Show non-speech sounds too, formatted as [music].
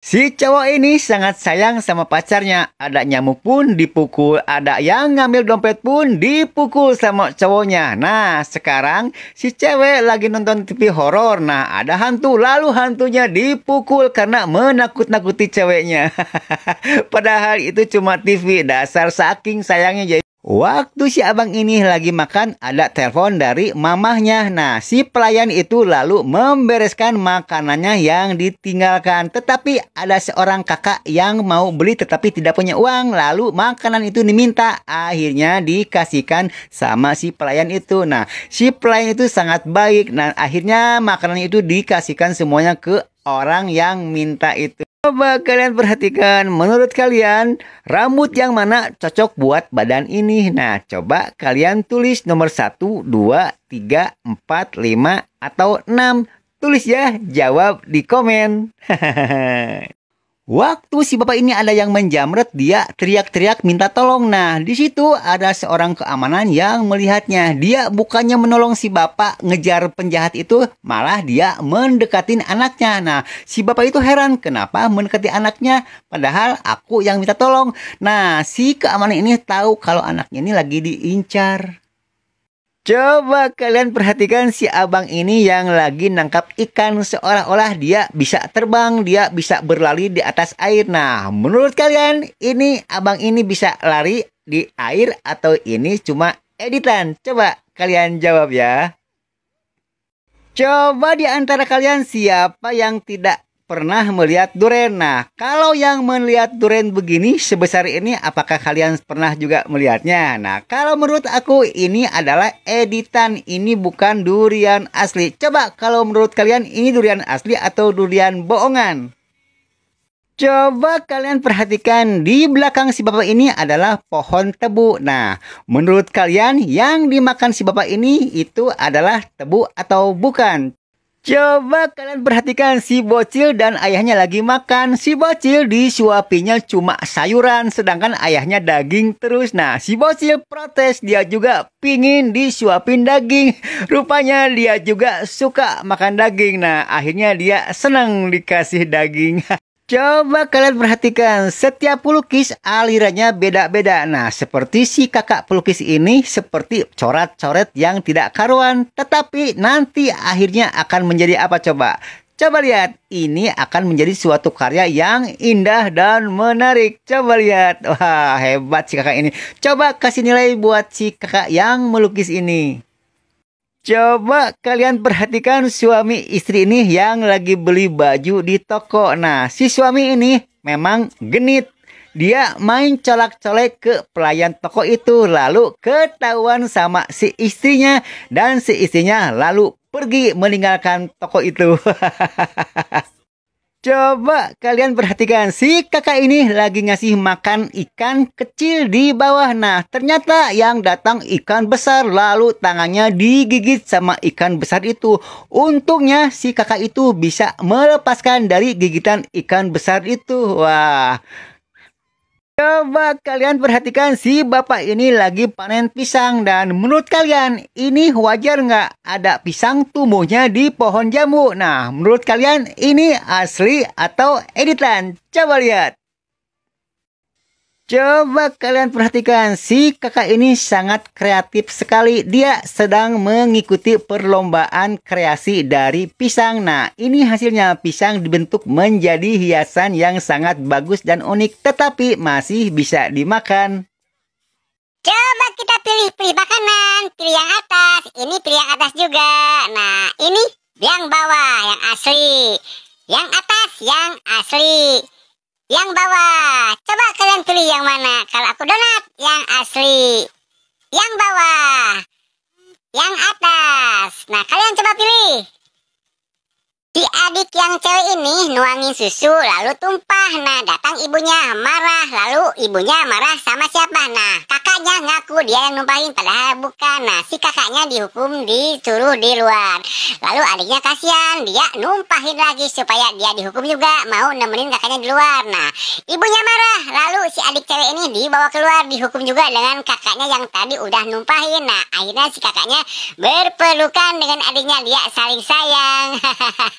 Si cowok ini sangat sayang sama pacarnya. Ada nyamuk pun dipukul, ada yang ngambil dompet pun dipukul sama cowoknya. Nah, sekarang si cewek lagi nonton TV horor. Nah, ada hantu, lalu hantunya dipukul karena menakut-nakuti ceweknya. [laughs] Padahal itu cuma TV dasar saking sayangnya jadi Waktu si abang ini lagi makan, ada telepon dari mamahnya. Nah, si pelayan itu lalu membereskan makanannya yang ditinggalkan. Tetapi ada seorang kakak yang mau beli tetapi tidak punya uang. Lalu makanan itu diminta. Akhirnya dikasihkan sama si pelayan itu. Nah, si pelayan itu sangat baik. Nah, akhirnya makanan itu dikasihkan semuanya ke orang yang minta itu. Coba kalian perhatikan, menurut kalian rambut yang mana cocok buat badan ini? Nah, coba kalian tulis nomor 1, 2, 3, 4, 5, atau 6. Tulis ya, jawab di komen. [laughs] Waktu si bapak ini ada yang menjamret, dia teriak-teriak minta tolong. Nah, di situ ada seorang keamanan yang melihatnya. Dia bukannya menolong si bapak ngejar penjahat itu, malah dia mendekatin anaknya. Nah, si bapak itu heran kenapa mendekati anaknya, padahal aku yang minta tolong. Nah, si keamanan ini tahu kalau anaknya ini lagi diincar. Coba kalian perhatikan si abang ini yang lagi nangkap ikan seolah-olah dia bisa terbang, dia bisa berlari di atas air. Nah, menurut kalian ini abang ini bisa lari di air atau ini cuma editan? Coba kalian jawab ya. Coba di antara kalian siapa yang tidak pernah melihat duren. Nah, kalau yang melihat duren begini sebesar ini, apakah kalian pernah juga melihatnya? Nah, kalau menurut aku ini adalah editan, ini bukan durian asli. Coba kalau menurut kalian ini durian asli atau durian bohongan? Coba kalian perhatikan di belakang si bapak ini adalah pohon tebu. Nah, menurut kalian yang dimakan si bapak ini itu adalah tebu atau bukan? Coba kalian perhatikan si bocil dan ayahnya lagi makan. Si bocil disuapinya cuma sayuran sedangkan ayahnya daging terus. Nah, si bocil protes dia juga pingin disuapin daging. Rupanya dia juga suka makan daging. Nah, akhirnya dia senang dikasih daging. [laughs] Coba kalian perhatikan, setiap pelukis alirannya beda-beda. Nah, seperti si kakak pelukis ini seperti coret-coret yang tidak karuan, tetapi nanti akhirnya akan menjadi apa coba? Coba lihat, ini akan menjadi suatu karya yang indah dan menarik. Coba lihat, wah hebat si kakak ini. Coba kasih nilai buat si kakak yang melukis ini. Coba kalian perhatikan suami istri ini yang lagi beli baju di toko. Nah, si suami ini memang genit. Dia main colak-colek ke pelayan toko itu lalu ketahuan sama si istrinya dan si istrinya lalu pergi meninggalkan toko itu. [laughs] Coba kalian perhatikan si kakak ini lagi ngasih makan ikan kecil di bawah. Nah, ternyata yang datang ikan besar lalu tangannya digigit sama ikan besar itu. Untungnya si kakak itu bisa melepaskan dari gigitan ikan besar itu. Wah, Coba kalian perhatikan si bapak ini lagi panen pisang dan menurut kalian ini wajar nggak ada pisang tumbuhnya di pohon jambu? Nah, menurut kalian ini asli atau editan? Coba lihat. Coba kalian perhatikan, si kakak ini sangat kreatif sekali. Dia sedang mengikuti perlombaan kreasi dari pisang. Nah, ini hasilnya pisang dibentuk menjadi hiasan yang sangat bagus dan unik, tetapi masih bisa dimakan. Coba kita pilih-pilih makanan, pilih yang atas, ini pilih yang atas juga. Nah, ini yang bawah, yang asli. Yang atas, yang asli yang bawah. Coba kalian pilih yang mana. Kalau aku donat, yang asli. Yang bawah. Yang atas. Nah, kalian coba pilih. Si adik yang cewek ini nuangin susu lalu tumpah. Nah, datang ibunya marah. Lalu ibunya marah sama siapa? Nah, kakaknya ngaku dia yang numpahin padahal bukan. Nah, si kakaknya dihukum disuruh di luar. Lalu adiknya kasihan, dia numpahin lagi supaya dia dihukum juga mau nemenin kakaknya di luar. Nah, ibunya marah. Lalu si adik cewek ini dibawa keluar dihukum juga dengan kakaknya yang tadi udah numpahin. Nah, akhirnya si kakaknya berpelukan dengan adiknya dia saling sayang. Hahaha.